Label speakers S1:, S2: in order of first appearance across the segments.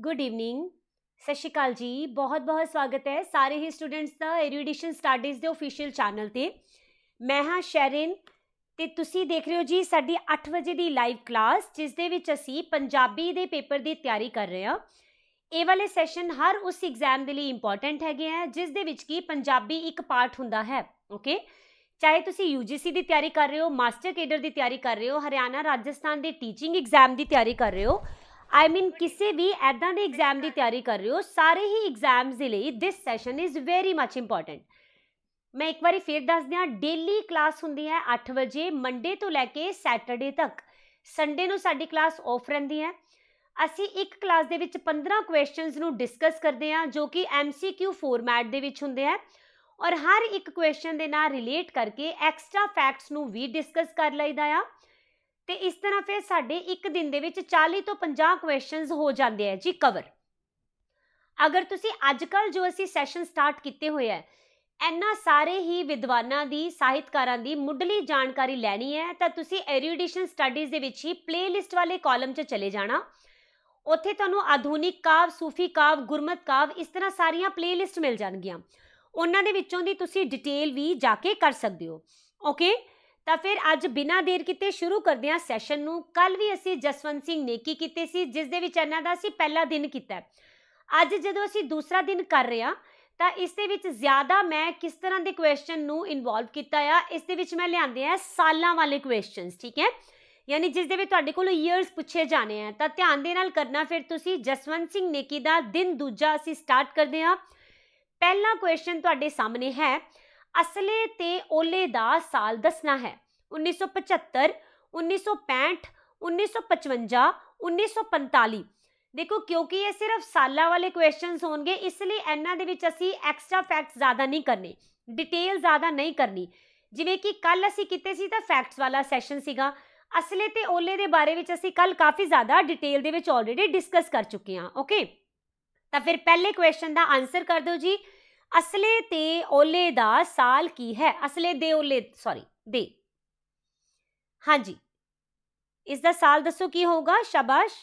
S1: good evening ਸਤਿ ਸ਼੍ਰੀ ਅਕਾਲ ਜੀ ਬਹੁਤ-ਬਹੁਤ ਸਵਾਗਤ ਹੈ ਸਾਰੇ ਹੀ ਸਟੂਡੈਂਟਸ ਦਾ ਐਰੀਡੀਸ਼ਨ ਸਟੱਡੀਜ਼ ਦੇ ਅਫੀਸ਼ੀਅਲ ਚੈਨਲ ਤੇ ਮੈਂ ਹਾਂ ਸ਼ੈਰਿਨ ਤੇ ਤੁਸੀਂ ਦੇਖ ਰਹੇ ਹੋ ਜੀ ਸਾਡੀ 8 ਵਜੇ ਦੀ ਲਾਈਵ ਕਲਾਸ ਜਿਸ ਦੇ ਵਿੱਚ ਅਸੀਂ ਪੰਜਾਬੀ ਦੇ ਪੇਪਰ ਦੀ ਤਿਆਰੀ ਕਰ ਰਹੇ ਹਾਂ ਇਹ ਵਾਲੇ ਸੈਸ਼ਨ ਹਰ ਉਸ ਐਗਜ਼ਾਮ ਦੇ ਲਈ ਇੰਪੋਰਟੈਂਟ ਹੈਗੇ ਆ ਜਿਸ ਦੇ ਵਿੱਚ ਕੀ ਪੰਜਾਬੀ ਇੱਕ ਪਾਰਟ ਹੁੰਦਾ ਹੈ ਓਕੇ ਚਾਹੇ ਤੁਸੀਂ ਯੂਜੀਸੀ ਦੀ ਤਿਆਰੀ ਕਰ ਰਹੇ ਹੋ ਮਾਸਟਰ ਕੇਡਰ ਦੀ ਤਿਆਰੀ ਕਰ ਰਹੇ ਹੋ ਹਰਿਆਣਾ ਰਾਜਸਥਾਨ ਦੇ ਟੀਚਿੰਗ ਐਗਜ਼ਾਮ ਦੀ ਤਿਆਰੀ ਕਰ ਰਹੇ ਹੋ ਆਈ ਮੀਨ ਕਿਸੇ ਵੀ ਐਦਾਂ ਦੇ ਐਗਜ਼ਾਮ ਦੀ ਤਿਆਰੀ ਕਰ ਰਹੇ ਹੋ ਸਾਰੇ ਹੀ ਐਗਜ਼ਾਮਸ ਦੇ ਲਈ this session is very much important ਮੈਂ ਇੱਕ ਵਾਰੀ ਫੇਰ ਦੱਸ ਦਿਆਂ ਡੇਲੀ ਕਲਾਸ ਹੁੰਦੀ ਹੈ 8 ਵਜੇ ਮੰਡੇ ਤੋਂ ਲੈ ਕੇ ਸੈਟਰਡੇ ਤੱਕ ਸੰਡੇ ਨੂੰ ਸਾਡੀ ਕਲਾਸ ਆਫ ਰਹਿੰਦੀ ਹੈ ਅਸੀਂ ਇੱਕ ਕਲਾਸ ਦੇ ਵਿੱਚ 15 ਕੁਐਸਚਨਸ ਨੂੰ ਡਿਸਕਸ ਕਰਦੇ ਹਾਂ ਜੋ ਕਿ MCQ ਫਾਰਮੈਟ ਦੇ ਵਿੱਚ ਹੁੰਦੇ ਆ ਔਰ ਹਰ ਇੱਕ ਕੁਐਸਚਨ ਦੇ ਨਾਲ ਰਿਲੇਟ ਕਰਕੇ ਐਕਸਟਰਾ ਫੈਕਟਸ ਨੂੰ ਵੀ ਡਿਸਕਸ ਕਰ ਲਈਦਾ ਆ ਤੇ ਇਸ ਤਰ੍ਹਾਂ ਫਿਰ ਸਾਡੇ ਇੱਕ ਦਿਨ ਦੇ ਵਿੱਚ 40 ਤੋਂ 50 ਕੁਐਸਚਨਸ ਹੋ ਜਾਂਦੇ ਆ ਜੀ ਕਵਰ ਅਗਰ ਤੁਸੀਂ ਅੱਜ ਕੱਲ ਜੋ ਅਸੀਂ ਸੈਸ਼ਨ ਸਟਾਰਟ ਕੀਤੇ ਹੋਏ ਆ ਇੰਨਾ ਸਾਰੇ ਹੀ ਵਿਦਵਾਨਾਂ ਦੀ ਸਾਹਿਤਕਾਰਾਂ ਦੀ ਮੁੱਢਲੀ ਜਾਣਕਾਰੀ ਲੈਣੀ ਹੈ ਤਾਂ ਤੁਸੀਂ ਐਰੀਡੀਸ਼ਨ ਸਟੱਡੀਜ਼ ਦੇ ਵਿੱਚ ਹੀ ਪਲੇਲਿਸਟ ਵਾਲੇ ਕਾਲਮ 'ਚ ਚਲੇ ਜਾਣਾ ਉੱਥੇ ਤੁਹਾਨੂੰ ਆਧੁਨਿਕ ਕਾਵ ਸੂਫੀ ਕਾਵ ਗੁਰਮਤ ਕਾਵ ਇਸ ਤਰ੍ਹਾਂ ਸਾਰੀਆਂ ਪਲੇਲਿਸਟ ਮਿਲ ਜਾਣਗੀਆਂ ਉਹਨਾਂ ਦੇ ਵਿੱਚੋਂ ਦੀ ਤੁਸੀਂ ਡਿਟੇਲ ਵੀ ਜਾ ਕੇ ਕਰ ਸਕਦੇ ਹੋ ਓਕੇ ਤਾਂ ਫਿਰ ਅੱਜ ਬਿਨਾਂ ਦੇਰ ਕੀਤੇ ਸ਼ੁਰੂ ਕਰਦੇ ਹਾਂ ਸੈਸ਼ਨ ਨੂੰ ਕੱਲ ਵੀ ਅਸੀਂ ਜਸਵੰਤ ਸਿੰਘ ਨੇਕੀ ਕੀਤੇ ਸੀ ਜਿਸ ਦੇ ਵਿੱਚ ਇਹਨਾਂ ਦਾ ਅਸੀਂ ਪਹਿਲਾ ਦਿਨ ਕੀਤਾ ਅੱਜ ਜਦੋਂ ਅਸੀਂ ਦੂਸਰਾ ਦਿਨ ਕਰ ਰਹੇ ਹਾਂ ਤਾਂ ਇਸ ਦੇ ਵਿੱਚ ਜ਼ਿਆਦਾ ਮੈਂ ਕਿਸ ਤਰ੍ਹਾਂ ਦੇ ਕੁਐਸਚਨ ਨੂੰ ਇਨਵੋਲਵ ਕੀਤਾ ਆ ਇਸ ਦੇ ਵਿੱਚ ਮੈਂ ਲਿਆਂਦੇ ਆ ਸਾਲਾਂ ਵਾਲੇ ਕੁਐਸਚਨਸ ਠੀਕ ਹੈ ਯਾਨੀ ਜਿਸ ਦੇ ਵਿੱਚ ਤੁਹਾਡੇ ਕੋਲ ਇਅਰਸ ਪੁੱਛੇ ਜਾਣੇ ਆ ਤਾਂ ਧਿਆਨ ਦੇ ਨਾਲ ਕਰਨਾ ਫਿਰ ਤੁਸੀਂ ਜਸਵੰਤ ਸਿੰਘ ਨੇਕੀ ਦਾ ਦਿਨ ਦੂਜਾ ਅਸੀਂ ਸਟਾਰਟ ਕਰਦੇ ਆ ਪਹਿਲਾ ਕੁਐਸਚਨ ਤੁਹਾਡੇ ਸਾਹਮਣੇ ਹੈ ਅਸਲੇ ਤੇ ਓਲੇ ਦਾ ਸਾਲ ਦੱਸਣਾ ਹੈ 1975 1965 1955 1945 ਦੇਖੋ ਕਿਉਂਕਿ ਇਹ ਸਿਰਫ ਸਾਲਾਂ ਵਾਲੇ ਕੁਐਸਚਨਸ ਹੋਣਗੇ ਇਸ ਲਈ ਇਹਨਾਂ ਦੇ ਵਿੱਚ ਅਸੀਂ ਐਕਸਟਰਾ ਫੈਕਟਸ ਜ਼ਿਆਦਾ ਨਹੀਂ ਕਰਨੇ ਡਿਟੇਲ ਜ਼ਿਆਦਾ ਨਹੀਂ ਕਰਨੀ ਜਿਵੇਂ ਕਿ ਕੱਲ ਅਸੀਂ ਕਿਤੇ ਸੀ ਤਾਂ ਫੈਕਟਸ ਵਾਲਾ ਸੈਸ਼ਨ ਸੀਗਾ ਅਸਲੇ ਤੇ ਓਲੇ ਦੇ ਬਾਰੇ ਵਿੱਚ ਅਸੀਂ ਕੱਲ ਕਾਫੀ ਜ਼ਿਆਦਾ ਡਿਟੇਲ ਦੇ ਵਿੱਚ ਆਲਰੇਡੀ ਡਿਸਕਸ ਕਰ ਚੁੱਕੇ ਹਾਂ ਓਕੇ ਤਾਂ ਫਿਰ ਪਹਿਲੇ ਕੁਐਸਚਨ ਦਾ ਆਨਸਰ ਕਰ ਦਿਓ ਜੀ असले ते ओले दा साल की है असले दे ओले सॉरी दे हाँ जी इस दा साल दसो की होगा शाबाश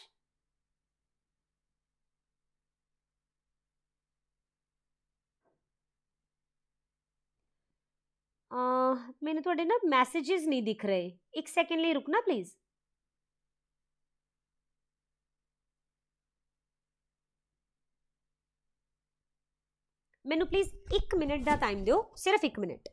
S1: मैंने थोड़े ना मैसेजेस नहीं दिख रहे एक सेकेंड लिए रुकना प्लीज़ ਮੈਨੂੰ ਪਲੀਜ਼ 1 ਮਿੰਟ ਦਾ ਟਾਈਮ ਦਿਓ ਸਿਰਫ 1 ਮਿੰਟ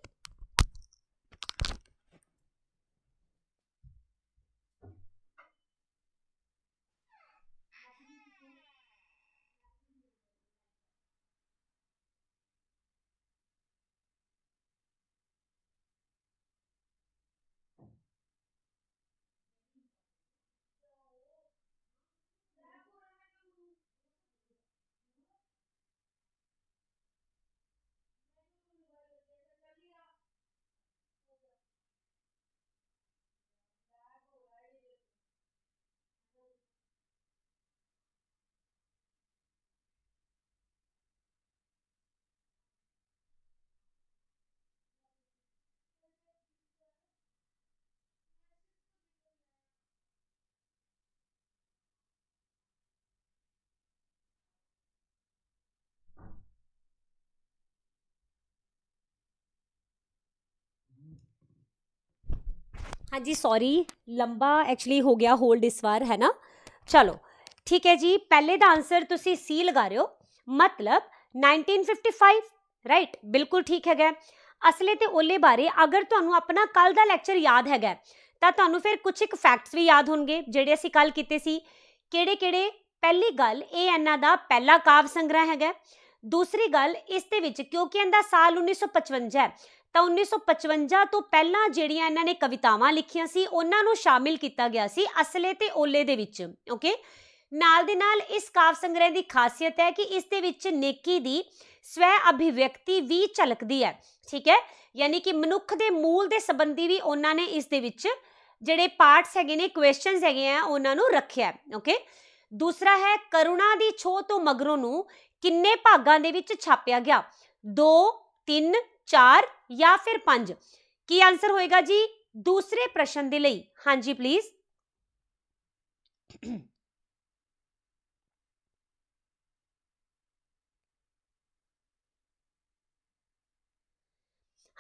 S1: ਹਾਂਜੀ ਸੌਰੀ ਲੰਬਾ ਐਕਚੁਅਲੀ ਹੋ ਗਿਆ ਹੋਲਡ ਇਸ ਵਾਰ ਹੈ ਨਾ ਚਲੋ ਠੀਕ ਹੈ ਜੀ ਪਹਿਲੇ ਦਾ ਆਨਸਰ ਤੁਸੀਂ ਸੀ ਲਗਾ ਰਹੇ ਹੋ ਮਤਲਬ 1955 ਰਾਈਟ ਬਿਲਕੁਲ ਠੀਕ ਹੈਗਾ ਅਸਲੇ ਤੇ ਓਲੇ ਬਾਰੇ ਅਗਰ ਤੁਹਾਨੂੰ ਆਪਣਾ ਕੱਲ ਦਾ ਲੈਕਚਰ ਯਾਦ ਹੈਗਾ ਤਾਂ ਤੁਹਾਨੂੰ ਫਿਰ ਕੁਝ ਇੱਕ ਫੈਕਟਸ ਵੀ ਯਾਦ ਹੋਣਗੇ ਜਿਹੜੇ ਅਸੀਂ ਕੱਲ ਕੀਤੇ ਸੀ ਕਿਹੜੇ-ਕਿਹੜੇ ਪਹਿਲੀ ਗੱਲ ਇਹ ਇਹਨਾਂ ਦਾ ਪਹਿਲਾ ਕਾਵ ਸੰਗ੍ਰਹਿ ਹੈਗਾ ਦੂਸਰੀ ਗੱਲ ਇਸ ਦੇ ਵਿੱਚ ਕਿਉਂਕਿ ਇਹਦਾ ਸਾਲ 1955 ਹੈ ਤਾਂ 1955 ਤੋਂ ਪਹਿਲਾਂ ਜਿਹੜੀਆਂ ਇਹਨਾਂ ਨੇ ਕਵਿਤਾਵਾਂ ਲਿਖੀਆਂ ਸੀ ਉਹਨਾਂ ਨੂੰ ਸ਼ਾਮਿਲ ਕੀਤਾ ਗਿਆ ਸੀ ਅਸਲੇ ਤੇ ਓਲੇ ਦੇ ਵਿੱਚ ਓਕੇ ਨਾਲ ਦੇ ਨਾਲ ਇਸ ਕਾਵ ਸੰਗ੍ਰਹਿ ਦੀ ਖਾਸੀਅਤ ਹੈ ਕਿ ਇਸ ਦੇ ਵਿੱਚ ਨੇਕੀ ਦੀ ਸਵੈ ਅਭਿਵਿਅਕਤੀ ਵੀ ਝਲਕਦੀ ਹੈ ਠੀਕ ਹੈ ਯਾਨੀ ਕਿ ਮਨੁੱਖ ਦੇ ਮੂਲ ਦੇ ਸੰਬੰਧੀ ਵੀ ਉਹਨਾਂ ਨੇ ਇਸ ਦੇ ਵਿੱਚ ਜਿਹੜੇ ਪਾਰਟਸ ਹੈਗੇ ਨੇ ਕੁਐਸਚਨਸ ਹੈਗੇ ਆ ਉਹਨਾਂ ਨੂੰ ਰੱਖਿਆ ਓਕੇ ਦੂਸਰਾ ਹੈ ਕਰੁਣਾ ਦੀ ਛੋਹ ਤੋਂ ਮਗਰੋਂ ਨੂੰ ਕਿੰਨੇ ਭਾਗਾਂ ਦੇ ਵਿੱਚ ਛਾਪਿਆ ਗਿਆ 2 3 4 ਜਾਂ ਫਿਰ 5 ਕੀ ਆਨਸਰ ਹੋਏਗਾ ਜੀ ਦੂਸਰੇ ਪ੍ਰਸ਼ਨ ਦੇ ਲਈ ਹਾਂਜੀ ਪਲੀਜ਼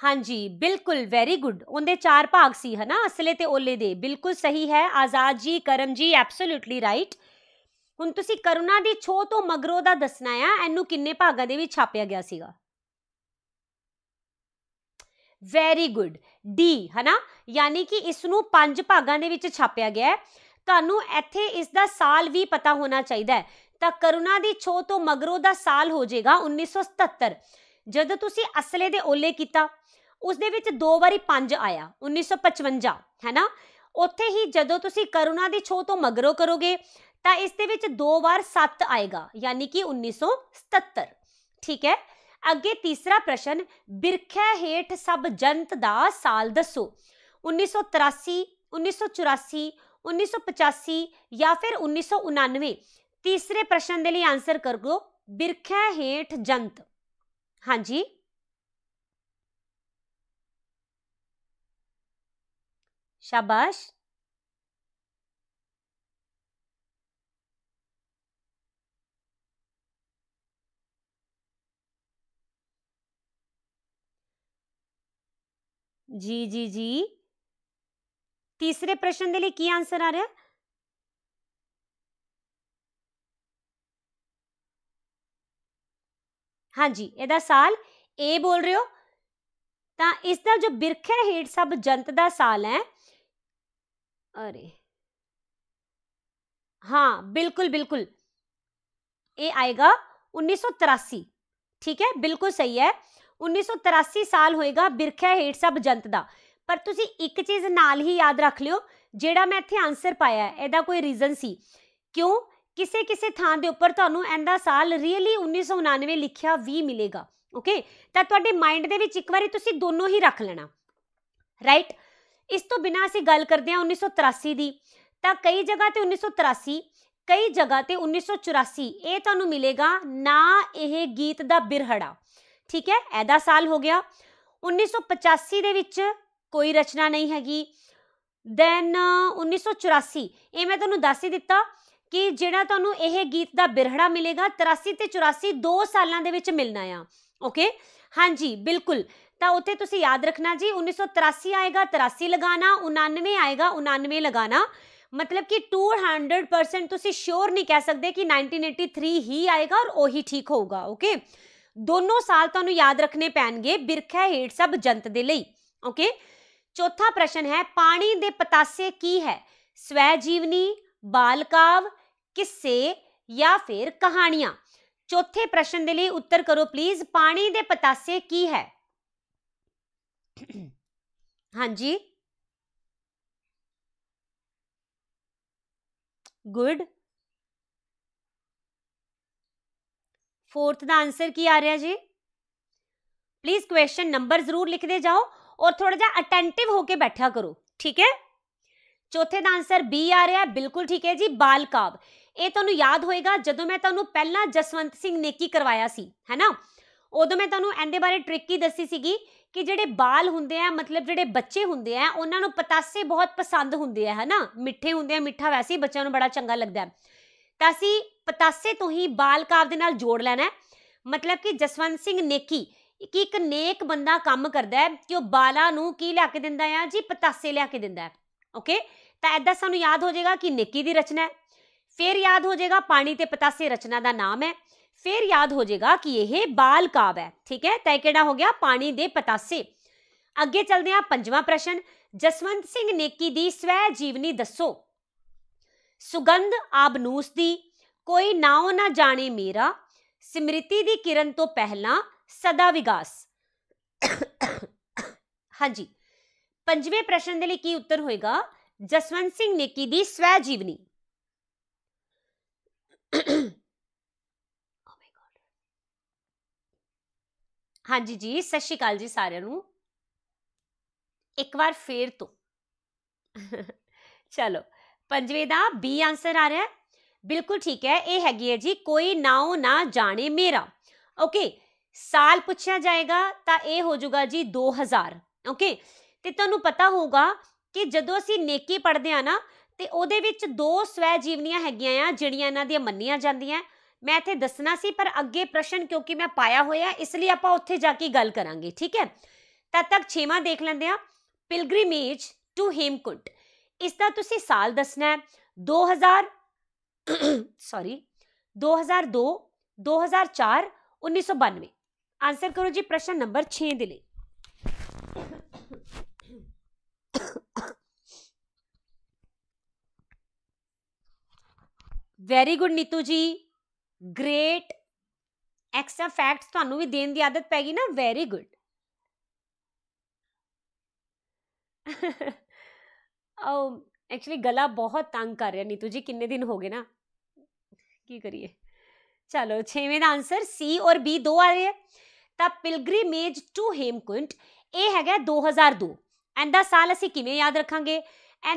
S1: ਹਾਂਜੀ ਬਿਲਕੁਲ ਵੈਰੀ ਗੁੱਡ ਉਹਦੇ ਚਾਰ ਭਾਗ ਸੀ ਹਨਾ ਅਸਲੇ ਤੇ ਓਲੇ ਦੇ ਬਿਲਕੁਲ ਸਹੀ ਹੈ ਆਜ਼ਾਦ ਜੀ ਕਰਮ ਜੀ ਐਬਸੋਲੂਟਲੀ ਰਾਈਟ ਹੁਣ ਤੁਸੀਂ ਕਰੁਣਾ ਦੀ ਛੋ ਤੋਂ ਮਗਰੋਂ ਦਾ ਦੱਸਣਾ ਆ ਇਹਨੂੰ ਕਿੰਨੇ ਭਾਗਾਂ ਦੇ ਵਿੱਚ ਛਾਪਿਆ ਗਿਆ ਸੀਗਾ ਵੈਰੀ ਗੁੱਡ ਡੀ ਹਨਾ ਯਾਨੀ ਕਿ ਇਸ ਨੂੰ ਪੰਜ ਭਾਗਾਂ ਦੇ ਵਿੱਚ ਛਾਪਿਆ ਗਿਆ ਹੈ ਤੁਹਾਨੂੰ ਇੱਥੇ ਇਸ ਦਾ ਸਾਲ ਵੀ ਪਤਾ ਹੋਣਾ ਚਾਹੀਦਾ ਹੈ ਤਾਂ ਕਰੋਨਾ ਦੀ ਛੋ ਤੋਂ ਮਗਰੋਂ ਦਾ ਸਾਲ ਹੋ ਜਾਏਗਾ 1977 ਜਦੋਂ ਤੁਸੀਂ ਅਸਲੇ ਦੇ ਓਲੇ ਕੀਤਾ ਉਸ ਦੇ ਵਿੱਚ ਦੋ ਵਾਰੀ ਪੰਜ ਆਇਆ 1955 ਹੈਨਾ ਉੱਥੇ ਹੀ ਜਦੋਂ ਤੁਸੀਂ ਕਰੋਨਾ ਦੀ ਛੋ ਤੋਂ ਮਗਰੋਂ ਕਰੋਗੇ ਤਾਂ ਇਸ ਦੇ ਵਿੱਚ ਦੋ ਵਾਰ 7 ਆਏਗਾ ਯਾਨੀ ਕਿ 1977 ਠੀਕ ਹੈ ਅੱਗੇ ਤੀਸਰਾ ਪ੍ਰਸ਼ਨ ਬਿਰਖੇ ਹੇਠ ਸਭ ਜੰਤ ਦਾ ਸਾਲ ਦੱਸੋ 1983 1984 1985 ਜਾਂ ਫਿਰ 1999 ਤੀਸਰੇ ਪ੍ਰਸ਼ਨ ਦੇ ਲਈ ਆਨਸਰ ਕਰੋ ਬਿਰਖੇ ਹੇਠ ਜੰਤ ਹਾਂਜੀ ਸ਼ਾਬਾਸ਼ ਜੀ ਜੀ ਜੀ ਤੀਸਰੇ ਪ੍ਰਸ਼ਨ ਦੇ ਲਈ ਕੀ ਆਨਸਰ ਆ ਰਿਹਾ ਹਾਂਜੀ ਇਹਦਾ ਸਾਲ A ਬੋਲ ਰਹੇ ਹੋ ਤਾਂ ਇਸ ਦਾ ਜੋ ਬਿਰਖ ਹੈ ਹੇਠ ਸਭ ਜੰਤ ਦਾ ਸਾਲ ਹੈ ਅਰੇ हाँ बिल्कुल बिल्कुल ये आएगा 1983 ठीक है बिल्कुल सही है 1983 ਸਾਲ ਹੋਏਗਾ ਬਿਰਖਿਆ ਹੇਠ ਸਭ ਜੰਤ ਦਾ ਪਰ ਤੁਸੀਂ ਇੱਕ ਚੀਜ਼ ਨਾਲ ਹੀ ਯਾਦ ਰੱਖ ਲਿਓ ਜਿਹੜਾ ਮੈਂ ਇੱਥੇ ਆਨਸਰ ਪਾਇਆ ਹੈ ਇਹਦਾ ਕੋਈ ਰੀਜ਼ਨ ਸੀ ਕਿਉਂ ਕਿਸੇ ਕਿਸੇ ਥਾਂ ਦੇ ਉੱਪਰ ਤੁਹਾਨੂੰ ਐਂਦਾ ਸਾਲ ਰੀਅਲੀ 1999 ਲਿਖਿਆ ਵੀ ਮਿਲੇਗਾ ਓਕੇ ਤਾਂ ਤੁਹਾਡੇ ਮਾਈਂਡ ਦੇ ਵਿੱਚ ਇੱਕ ਵਾਰੀ ਤੁਸੀਂ ਦੋਨੋਂ ਹੀ ਰੱਖ ਲੈਣਾ ਰਾਈਟ ਇਸ ਤੋਂ ਬਿਨਾ ਅਸੀਂ ਗੱਲ ਕਰਦੇ ਹਾਂ 1983 ਦੀ ਤਾਂ ਕਈ ਜਗ੍ਹਾ ਤੇ 1983 ਕਈ ਜਗ੍ਹਾ ਤੇ 1984 ਇਹ ਤੁਹਾਨੂੰ ਮਿਲੇਗਾ ਨਾ ਇਹ ਗੀਤ ਦਾ ਬਿਰਹੜਾ ਠੀਕ ਹੈ ਐਦਾ ਸਾਲ ਹੋ ਗਿਆ 1985 ਦੇ ਵਿੱਚ ਕੋਈ ਰਚਨਾ ਨਹੀਂ ਹੈਗੀ ਦੈਨ 1984 ਇਹ ਮੈਂ ਤੁਹਾਨੂੰ ਦੱਸ ਹੀ ਦਿੱਤਾ ਕਿ ਜਿਹੜਾ ਤੁਹਾਨੂੰ ਇਹ ਗੀਤ ਦਾ ਬਿਰਹੜਾ ਮਿਲੇਗਾ 83 ਤੇ 84 ਦੋ ਸਾਲਾਂ ਦੇ ਵਿੱਚ ਮਿਲਣਾ ਆ ਓਕੇ ਹਾਂਜੀ ਬਿਲਕੁਲ ਤਾਂ ਉੱਥੇ ਤੁਸੀਂ ਯਾਦ ਰੱਖਣਾ ਜੀ 1983 ਆਏਗਾ 83 ਲਗਾਣਾ 99 ਆਏਗਾ 99 ਲਗਾਣਾ ਮਤਲਬ ਕਿ 200% ਤੁਸੀਂ ਸ਼ੋਰ ਨਹੀਂ ਕਹਿ ਸਕਦੇ ਕਿ 1983 ਹੀ ਆਏਗਾ ਔਰ ਉਹੀ ਠੀਕ ਹੋਊਗਾ ਓਕੇ ਦੋਨੋਂ ਸਾਲ ਤੁਹਾਨੂੰ ਯਾਦ ਰੱਖਣੇ ਪੈਣਗੇ ਬਿਰਖਾ ਹੇਠ ਸਭ ਜੰਤ ਦੇ ਲਈ ਓਕੇ ਚੌਥਾ ਪ੍ਰਸ਼ਨ ਹੈ ਪਾਣੀ ਦੇ ਪਤਾਸੇ ਕੀ ਹੈ ਸਵੈ ਜੀਵਨੀ ਬਾਲ ਕਾਵ ਕਿੱਸੇ ਜਾਂ ਫਿਰ ਕਹਾਣੀਆਂ ਚੌਥੇ ਪ੍ਰਸ਼ਨ ਦੇ ਲਈ ਉੱਤਰ ਕਰੋ ਪਲੀਜ਼ ਪਾਣੀ ਦੇ ਪਤਾਸੇ ਕੀ ਹੈ ਹਾਂਜੀ ਗੁੱਡ ਫੋਰਥ ਦਾ ਆਨਸਰ ਕੀ ਆ ਰਿਹਾ ਜੀ ਪਲੀਜ਼ ਕੁਐਸਚਨ ਨੰਬਰ ਜ਼ਰੂਰ ਲਿਖਦੇ ਜਾਓ ਔਰ ਥੋੜਾ ਜਿਹਾ ਅਟੈਂਟਿਵ ਹੋ ਕੇ ਬੈਠਿਆ ਕਰੋ ਠੀਕ ਹੈ ਚੌਥੇ ਦਾ ਆਨਸਰ ਬੀ ਆ ਰਿਹਾ ਹੈ ਬਿਲਕੁਲ ਠੀਕ ਹੈ ਜੀ ਬਾਲ ਕਾਵ ਇਹ ਤੁਹਾਨੂੰ ਯਾਦ ਹੋਏਗਾ ਜਦੋਂ ਮੈਂ ਤੁਹਾਨੂੰ ਪਹਿਲਾਂ ਜਸਵੰਤ ਸਿੰਘ ਨੇਕੀ ਕਰਵਾਇਆ ਸੀ ਹੈਨਾ ਉਦੋਂ ਮੈਂ ਤੁਹਾਨੂੰ ਇਹਦੇ ਬਾਰੇ ਟ੍ਰਿਕ ਹੀ ਦੱਸੀ ਸੀਗੀ ਕਿ ਜਿਹੜੇ ਬਾਲ ਹੁੰਦੇ ਆ ਮਤਲਬ ਜਿਹੜੇ ਬੱਚੇ ਹੁੰਦੇ ਆ ਉਹਨਾਂ ਨੂੰ ਪਤਾਸੇ ਬਹੁਤ ਪਸੰਦ ਹੁੰਦੇ ਆ ਹੈਨਾ ਮਿੱਠੇ ਹੁੰਦੇ ਆ ਮਿੱਠਾ ਵੈਸੇ ਹੀ ਬੱਚਿਆਂ ਨੂੰ ਬੜਾ ਚੰਗਾ ਲੱਗਦਾ ਹੈ ਤਾਂ ਅਸੀਂ ਪਤਾਸੇ ਤੋਂ ਹੀ ਬਾਲ ਕਾਵ ਦੇ ਨਾਲ ਜੋੜ ਲੈਣਾ ਮਤਲਬ ਕਿ ਜਸਵੰਤ ਸਿੰਘ ਨੇਕੀ ਕਿ ਇੱਕ ਨੇਕ ਬੰਦਾ ਕੰਮ ਕਰਦਾ ਹੈ ਕਿ ਉਹ ਬਾਲਾ ਨੂੰ ਕੀ ਲਿਆ ਕੇ ਦਿੰਦਾ ਹੈ ਜੀ ਪਤਾਸੇ ਲਿਆ ਕੇ ਦਿੰਦਾ ਹੈ ਓਕੇ ਤਾਂ ਐਦਾਂ ਸਾਨੂੰ ਯਾਦ ਹੋ ਜਾਏਗਾ ਕਿ ਨੇਕੀ ਦੀ ਰਚਨਾ ਹੈ ਫਿਰ ਯਾਦ ਹੋ ਜਾਏਗਾ ਪਾਣੀ ਤੇ ਪਤਾਸੇ ਰਚਨਾ ਦਾ ਨਾਮ ਹੈ ਫਿਰ ਯਾਦ ਹੋ ਜਾਏਗਾ ਕਿ ਇਹ ਬਾਲ ਕਾਵ ਹੈ ਠੀਕ ਹੈ ਤਾਂ ਕਿਹੜਾ ਹੋ ਗਿਆ ਪਾਣੀ ਦੇ ਪਤਾਸੇ ਅੱਗੇ ਚੱਲਦੇ ਹਾਂ ਪੰਜਵਾਂ ਪ੍ਰਸ਼ਨ ਜਸਵੰਤ ਸਿੰਘ ਨੇਕੀ ਦੀ ਸਵੈ ਜੀਵਨੀ ਦੱਸੋ ਸੁਗੰਧ ਆਬਨੂਸ ਦੀ ਕੋਈ ਨਾਉ ਨਾ ਜਾਣੇ ਮੇਰਾ ਸਿਮ੍ਰਿਤੀ ਦੀ ਕਿਰਨ ਤੋਂ ਪਹਿਲਾਂ ਸਦਾ ਵਿਗਾਸ ਹਾਂਜੀ ਪੰਜਵੇਂ ਪ੍ਰਸ਼ਨ ਦੇ ਲਈ ਕੀ ਉੱਤਰ ਹੋਏਗਾ ਜਸਵੰਤ ਸਿੰਘ ਨੇਕੀ ਦੀ ਸਵੈ ਜੀਵਨੀ oh ਹਾਂਜੀ ਜੀ ਸਤਿ ਸ਼੍ਰੀ ਅਕਾਲ ਜੀ ਸਾਰਿਆਂ ਨੂੰ ਇੱਕ ਵਾਰ ਫੇਰ ਤੋਂ ਚਲੋ ਪੰਜਵੇਂ ਦਾ ਬੀ ਆਨਸਰ ਆ ਰਿਹਾ ਹੈ ਬਿਲਕੁਲ ਠੀਕ ਹੈ ਇਹ ਹੈਗੀ ਹੈ ਜੀ ਕੋਈ ਨਾਉ ਨਾ ਜਾਣੇ ਮੇਰਾ ਓਕੇ ਸਾਲ ਪੁੱਛਿਆ ਜਾਏਗਾ ਤਾਂ ਇਹ ਹੋ ਜਾਊਗਾ ਜੀ 2000 ਓਕੇ ਤੇ ਤੁਹਾਨੂੰ ਪਤਾ ਹੋਊਗਾ ਕਿ ਜਦੋਂ ਅਸੀਂ ਨੇਕੀ ਪੜਦੇ ਆ ਨਾ ਤੇ ਉਹਦੇ ਵਿੱਚ ਦੋ ਸਵੈ ਜੀਵਨੀਆਂ ਹੈਗੀਆਂ ਆ ਜਿਹੜੀਆਂ ਇਹਨਾਂ ਦੀਆਂ ਮੰਨੀਆਂ ਜਾਂਦੀਆਂ ਮੈਂ ਇੱਥੇ ਦੱਸਣਾ ਸੀ ਪਰ ਅੱਗੇ ਪ੍ਰਸ਼ਨ ਕਿਉਂਕਿ ਮੈਂ ਪਾਇਆ ਹੋਇਆ ਇਸ ਲਈ ਆਪਾਂ ਉੱਥੇ ਜਾ ਕੇ ਗੱਲ ਕਰਾਂਗੇ ਠੀਕ ਹੈ ਤਦ ਤੱਕ ਛੇਵਾਂ ਦੇਖ ਲੈਂਦੇ ਆ ਪਿਲਗ੍ਰਿਮੇਜ ਟੂ ਹੇਮਕੁੰਟ ਇਸ ਦਾ ਤੁਸੀਂ ਸਾਲ ਦੱਸਣਾ ਹੈ 2000 ਸੌਰੀ 2002 2004 1992 ਆਨਸਰ ਕਰੋ ਜੀ ਪ੍ਰਸ਼ਨ ਨੰਬਰ 6 ਦੇ ਲਈ ਵੈਰੀ ਗੁੱਡ ਨੀਤੂ ਜੀ ਗ੍ਰੇਟ ਐਕਸਟਰਾ ਫੈਕਟਸ ਤੁਹਾਨੂੰ ਵੀ ਦੇਣ ਦੀ ਆਦਤ ਪੈ ਗਈ ਨਾ ਵੈਰੀ ਗੁੱਡ ਐਕਚੁਅਲੀ ਗਲਾ ਬਹੁਤ ਤੰਗ ਕਰ ਰਿਹਾ ਨੀਤੂ ਜੀ ਕਿੰਨੇ ਦਿਨ ਹੋ ਗਏ ਨਾ ਕੀ ਕਰੀਏ ਚਲੋ 6ਵੇਂ ਦਾ ਆਨਸਰ ਸੀ ਔਰ ਬੀ ਦੋ ਆ ਰਹੇ ਤਾਂ ਪਿਲਗ੍ਰੀਮੇਜ ਟੂ ਹੇਮਕੁੰਟ ਇਹ ਹੈਗਾ 2002 ਦਾ ਸਾਲ ਅਸੀਂ ਕਿਵੇਂ ਯਾਦ ਰੱਖਾਂਗੇ